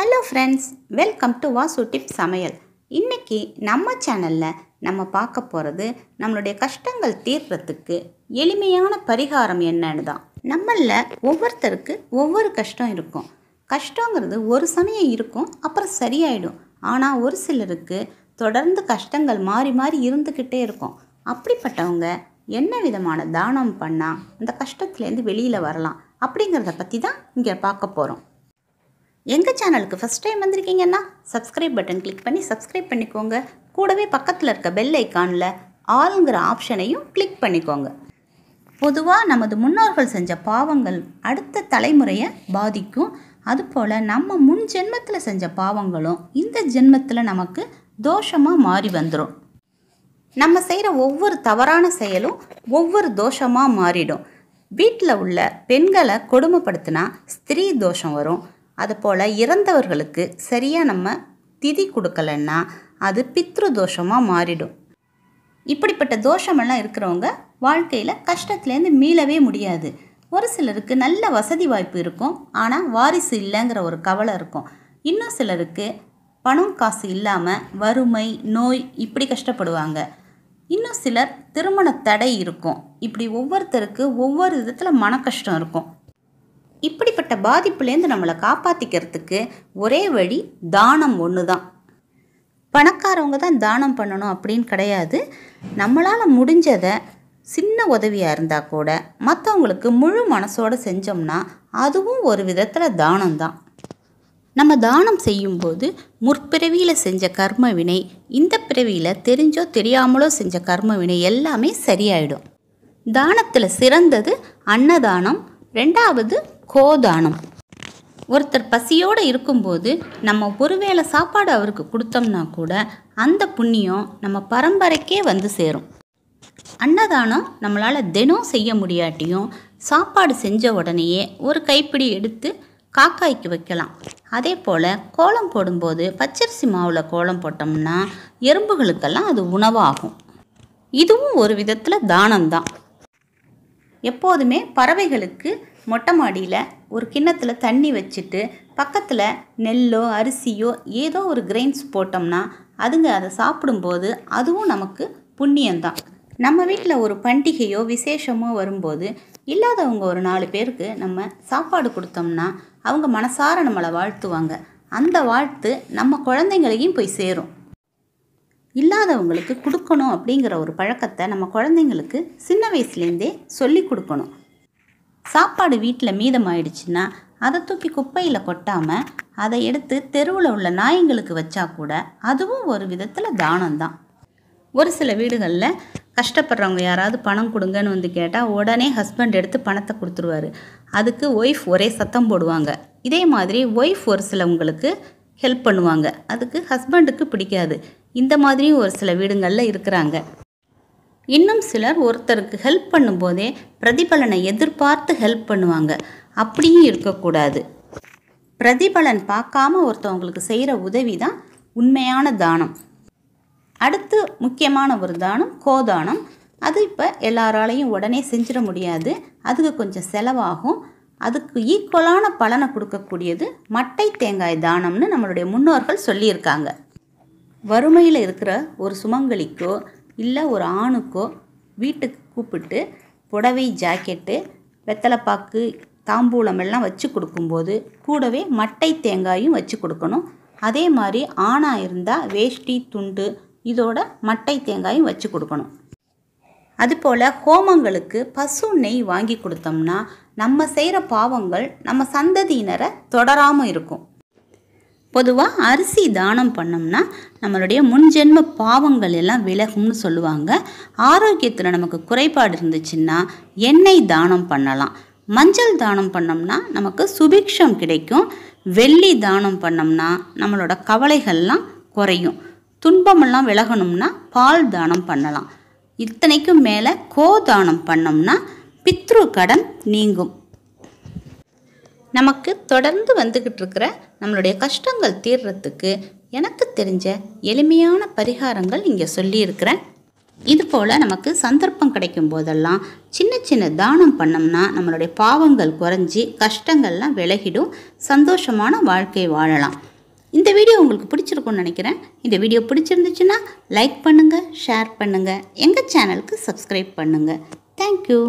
hello friends welcome to Vasu டிப் சமையல் இன்றைக்கி நம்ம சேனலில் நம்ம பார்க்க போகிறது நம்மளுடைய கஷ்டங்கள் தீர்றதுக்கு எளிமையான பரிகாரம் என்னன்னு தான் நம்மளில் ஒவ்வொருத்தருக்கு ஒவ்வொரு கஷ்டம் இருக்கும் கஷ்டங்கிறது ஒரு சமயம் இருக்கும் அப்புறம் சரியாயிடும் ஆனால் ஒரு சிலருக்கு தொடர்ந்து கஷ்டங்கள் மாறி மாறி இருந்துக்கிட்டே இருக்கும் அப்படிப்பட்டவங்க என்ன விதமான தானம் பண்ணால் அந்த கஷ்டத்துலேருந்து வெளியில் வரலாம் அப்படிங்கிறத பற்றி தான் இங்கே பார்க்க போகிறோம் எங்கள் சேனலுக்கு ஃபஸ்ட் டைம் வந்திருக்கீங்கன்னா சப்ஸ்கிரைப் பட்டன் கிளிக் பண்ணி சப்ஸ்கிரைப் பண்ணிக்கோங்க கூடவே பக்கத்தில் இருக்க பெல் ஐக்கானில் ஆளுங்கிற ஆப்ஷனையும் கிளிக் பண்ணிக்கோங்க பொதுவாக நமது முன்னோர்கள் செஞ்ச பாவங்கள் அடுத்த தலைமுறையை பாதிக்கும் அதுபோல் நம்ம முன் ஜென்மத்தில் செஞ்ச பாவங்களும் இந்த ஜென்மத்தில் நமக்கு தோஷமாக மாறி வந்துடும் நம்ம செய்கிற ஒவ்வொரு தவறான செயலும் ஒவ்வொரு தோஷமாக மாறிடும் வீட்டில் உள்ள பெண்களை கொடுமைப்படுத்தினா ஸ்திரீ தோஷம் வரும் அதுபோல் இறந்தவர்களுக்கு சரியாக நம்ம திதி கொடுக்கலன்னா அது பித்ரு தோஷமாக மாறிடும் இப்படிப்பட்ட தோஷமெல்லாம் இருக்கிறவங்க வாழ்க்கையில் கஷ்டத்துலேருந்து மீளவே முடியாது ஒரு சிலருக்கு நல்ல வசதி வாய்ப்பு இருக்கும் ஆனால் வாரிசு இல்லைங்கிற ஒரு கவலை இருக்கும் இன்னும் சிலருக்கு பணம் காசு இல்லாமல் வறுமை நோய் இப்படி கஷ்டப்படுவாங்க இன்னும் சிலர் திருமண தடை இருக்கும் இப்படி ஒவ்வொருத்தருக்கு ஒவ்வொரு விதத்தில் மன இருக்கும் இப்படிப்பட்ட பாதிப்புலேருந்து நம்மளை காப்பாற்றிக்கிறதுக்கு ஒரே வழி தானம் ஒன்று தான் பணக்காரவங்க தான் தானம் பண்ணணும் அப்படின்னு கிடையாது நம்மளால் முடிஞ்சதை சின்ன உதவியாக இருந்தால் கூட மற்றவங்களுக்கு முழு மனசோடு செஞ்சோம்னா அதுவும் ஒரு விதத்தில் தானம் தான் நம்ம தானம் செய்யும்போது முற்பிறவியில் செஞ்ச கர்ம வினை இந்த பிறவியில் தெரிஞ்சோ தெரியாமலோ செஞ்ச கர்ம வினை எல்லாமே சரியாயிடும் தானத்தில் சிறந்தது அன்னதானம் ரெண்டாவது கோதானம் ஒருத்தர் பசியோடு இருக்கும்போது நம்ம ஒருவேளை சாப்பாடு அவருக்கு கொடுத்தோம்னா கூட அந்த புண்ணியம் நம்ம பரம்பரைக்கே வந்து சேரும் அன்னதானம் நம்மளால் தினம் செய்ய முடியாட்டியும் சாப்பாடு செஞ்ச உடனேயே ஒரு கைப்பிடி எடுத்து காக்காய்க்கு வைக்கலாம் அதே போல் கோலம் போடும்போது பச்சரிசி மாவில் கோலம் போட்டோம்னா எறும்புகளுக்கெல்லாம் அது உணவாகும் இதுவும் ஒரு விதத்தில் தானம்தான் எப்போதுமே பறவைகளுக்கு மொட்டை மாடியில் ஒரு கிண்ணத்தில் தண்ணி வச்சுட்டு பக்கத்தில் நெல்லோ அரிசியோ ஏதோ ஒரு கிரெயின்ஸ் போட்டோம்னா அதுங்க அதை சாப்பிடும்போது அதுவும் நமக்கு புண்ணியம்தான் நம்ம வீட்டில் ஒரு பண்டிகையோ விசேஷமோ வரும்போது இல்லாதவங்க ஒரு நாலு பேருக்கு நம்ம சாப்பாடு கொடுத்தோம்னா அவங்க மனசார நம்மளை வாழ்த்துவாங்க அந்த வாழ்த்து நம்ம குழந்தைங்களையும் போய் சேரும் இல்லாதவங்களுக்கு கொடுக்கணும் அப்படிங்கிற ஒரு பழக்கத்தை நம்ம குழந்தைங்களுக்கு சின்ன வயசுலேருந்தே சொல்லி கொடுக்கணும் சாப்பாடு வீட்டில் மீதமாயிடுச்சுன்னா அதை தூக்கி குப்பையில் கொட்டாமல் அதை எடுத்து தெருவில் உள்ள நாயங்களுக்கு வச்சா கூட அதுவும் ஒரு விதத்தில் தானம்தான் ஒரு சில வீடுகளில் கஷ்டப்படுறவங்க யாராவது பணம் கொடுங்கன்னு வந்து கேட்டால் உடனே ஹஸ்பண்ட் எடுத்து பணத்தை கொடுத்துருவாரு அதுக்கு ஒய்ஃப் ஒரே சத்தம் போடுவாங்க இதே மாதிரி ஒய்ஃப் ஒரு சிலவங்களுக்கு ஹெல்ப் பண்ணுவாங்க அதுக்கு ஹஸ்பண்டுக்கு பிடிக்காது இந்த மாதிரியும் ஒரு சில வீடுங்களில் இருக்கிறாங்க இன்னும் சிலர் ஒருத்தருக்கு ஹெல்ப் பண்ணும்போதே பிரதிபலனை எதிர்பார்த்து ஹெல்ப் பண்ணுவாங்க அப்படியும் இருக்கக்கூடாது பிரதிபலன் பார்க்காம ஒருத்தவங்களுக்கு செய்கிற உதவி தான் உண்மையான தானம் அடுத்து முக்கியமான ஒரு தானம் கோதானம் அது இப்போ எல்லாராலையும் உடனே செஞ்சிட முடியாது அதுக்கு கொஞ்சம் செலவாகும் அதுக்கு ஈக்குவலான பலனை கொடுக்கக்கூடியது மட்டை தேங்காய் தானம்னு நம்மளுடைய முன்னோர்கள் சொல்லியிருக்காங்க வறுமையில் இருக்கிற ஒரு சுமங்கலிக்கோ இல்லை ஒரு ஆணுக்கோ வீட்டுக்கு கூப்பிட்டு புடவை ஜாக்கெட்டு வெத்தலைப்பாக்கு தாம்பூலம் எல்லாம் வச்சு கொடுக்கும்போது கூடவே மட்டை தேங்காயும் வச்சு கொடுக்கணும் அதே மாதிரி ஆணாக இருந்தால் வேஷ்டி துண்டு இதோட மட்டை தேங்காயும் வச்சு கொடுக்கணும் அதுபோல் ஹோமங்களுக்கு பசு நெய் வாங்கி கொடுத்தோம்னா நம்ம செய்கிற பாவங்கள் நம்ம சந்ததியினரை தொடராமல் இருக்கும் பொதுவாக அரிசி தானம் பண்ணோம்னா நம்மளுடைய முன்ஜென்ம பாவங்கள் எல்லாம் விலகும்னு சொல்லுவாங்க ஆரோக்கியத்தில் நமக்கு குறைபாடு இருந்துச்சுன்னா எண்ணெய் தானம் பண்ணலாம் மஞ்சள் தானம் பண்ணோம்னா நமக்கு சுபிக்ஷம் கிடைக்கும் வெள்ளி தானம் பண்ணோம்னா நம்மளோட கவலைகள்லாம் குறையும் துன்பமெல்லாம் விலகணும்னா பால் தானம் பண்ணலாம் இத்தனைக்கும் மேலே கோதானம் பண்ணோம்னா பித்ரு கடன் நீங்கும் நமக்கு தொடர்ந்து வந்துக்கிட்டு இருக்கிற நம்மளுடைய கஷ்டங்கள் தீர்றத்துக்கு எனக்கு தெரிஞ்ச எளிமையான பரிகாரங்கள் இங்கே சொல்லியிருக்கிறேன் இது போல் நமக்கு சந்தர்ப்பம் கிடைக்கும் போதெல்லாம் சின்ன சின்ன தானம் பண்ணோம்னா நம்மளுடைய பாவங்கள் குறைஞ்சி கஷ்டங்கள்லாம் விலகிடும் சந்தோஷமான வாழ்க்கை வாழலாம் இந்த வீடியோ உங்களுக்கு பிடிச்சிருக்கும்னு நினைக்கிறேன் இந்த வீடியோ பிடிச்சிருந்துச்சுன்னா லைக் பண்ணுங்கள் ஷேர் பண்ணுங்கள் எங்கள் சேனலுக்கு சப்ஸ்கிரைப் பண்ணுங்கள் தேங்க்யூ